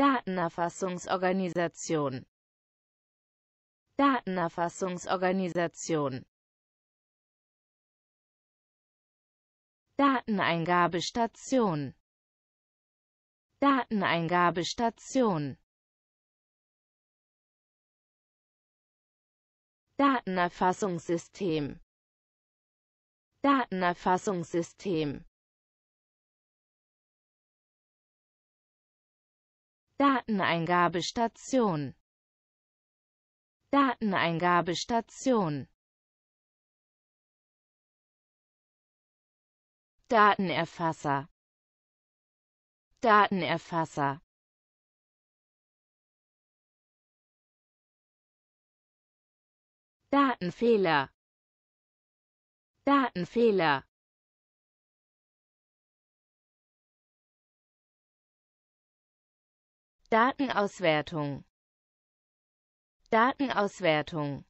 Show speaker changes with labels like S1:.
S1: Datenerfassungsorganisation Datenerfassungsorganisation Dateneingabestation Dateneingabestation Datenerfassungssystem Datenerfassungssystem Dateneingabestation Dateneingabestation Datenerfasser Datenerfasser Datenfehler Datenfehler Datenauswertung Datenauswertung